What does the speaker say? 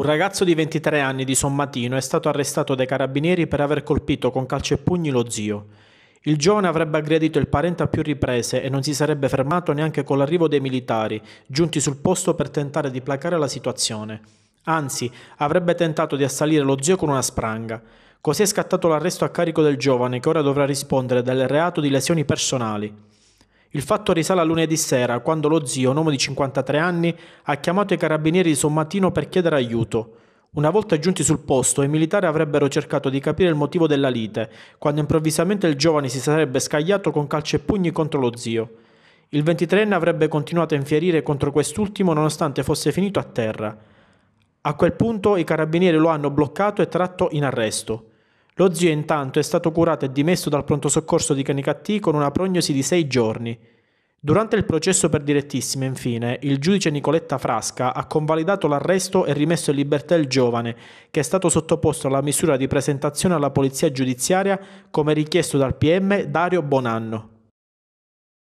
Un ragazzo di 23 anni di Sommatino è stato arrestato dai carabinieri per aver colpito con calcio e pugni lo zio. Il giovane avrebbe aggredito il parente a più riprese e non si sarebbe fermato neanche con l'arrivo dei militari, giunti sul posto per tentare di placare la situazione. Anzi, avrebbe tentato di assalire lo zio con una spranga. Così è scattato l'arresto a carico del giovane che ora dovrà rispondere del reato di lesioni personali. Il fatto risale a lunedì sera, quando lo zio, un uomo di 53 anni, ha chiamato i carabinieri di Sommatino per chiedere aiuto. Una volta giunti sul posto, i militari avrebbero cercato di capire il motivo della lite, quando improvvisamente il giovane si sarebbe scagliato con calci e pugni contro lo zio. Il 23enne avrebbe continuato a infierire contro quest'ultimo nonostante fosse finito a terra. A quel punto i carabinieri lo hanno bloccato e tratto in arresto. Lo zio intanto è stato curato e dimesso dal pronto soccorso di Canicattì con una prognosi di sei giorni. Durante il processo per direttissima, infine, il giudice Nicoletta Frasca ha convalidato l'arresto e rimesso in libertà il giovane, che è stato sottoposto alla misura di presentazione alla polizia giudiziaria come richiesto dal PM Dario Bonanno.